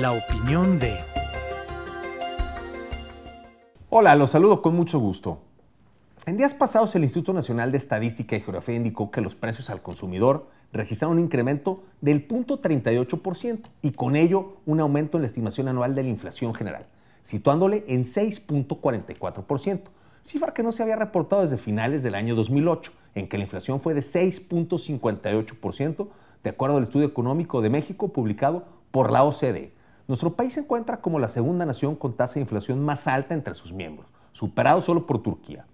la opinión de... Hola, los saludo con mucho gusto. En días pasados el Instituto Nacional de Estadística y Geografía indicó que los precios al consumidor registraron un incremento del 0.38% y con ello un aumento en la estimación anual de la inflación general, situándole en 6.44%, cifra que no se había reportado desde finales del año 2008, en que la inflación fue de 6.58%, de acuerdo al estudio económico de México publicado por la OCDE. Nuestro país se encuentra como la segunda nación con tasa de inflación más alta entre sus miembros, superado solo por Turquía.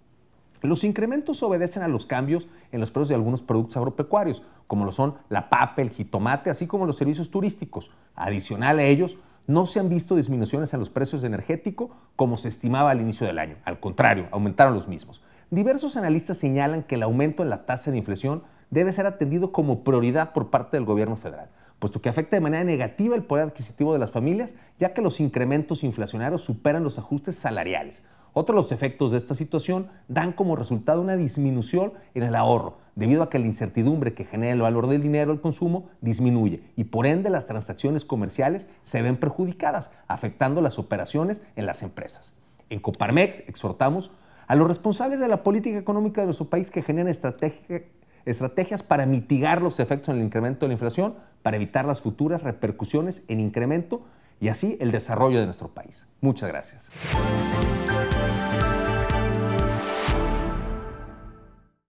Los incrementos obedecen a los cambios en los precios de algunos productos agropecuarios, como lo son la papa, el jitomate, así como los servicios turísticos. Adicional a ellos, no se han visto disminuciones en los precios energéticos como se estimaba al inicio del año. Al contrario, aumentaron los mismos. Diversos analistas señalan que el aumento en la tasa de inflación debe ser atendido como prioridad por parte del gobierno federal puesto que afecta de manera negativa el poder adquisitivo de las familias, ya que los incrementos inflacionarios superan los ajustes salariales. Otros los efectos de esta situación dan como resultado una disminución en el ahorro, debido a que la incertidumbre que genera el valor del dinero al consumo disminuye y por ende las transacciones comerciales se ven perjudicadas, afectando las operaciones en las empresas. En Coparmex exhortamos a los responsables de la política económica de nuestro país que generen estrategia, estrategias para mitigar los efectos en el incremento de la inflación, para evitar las futuras repercusiones en incremento y así el desarrollo de nuestro país. Muchas gracias.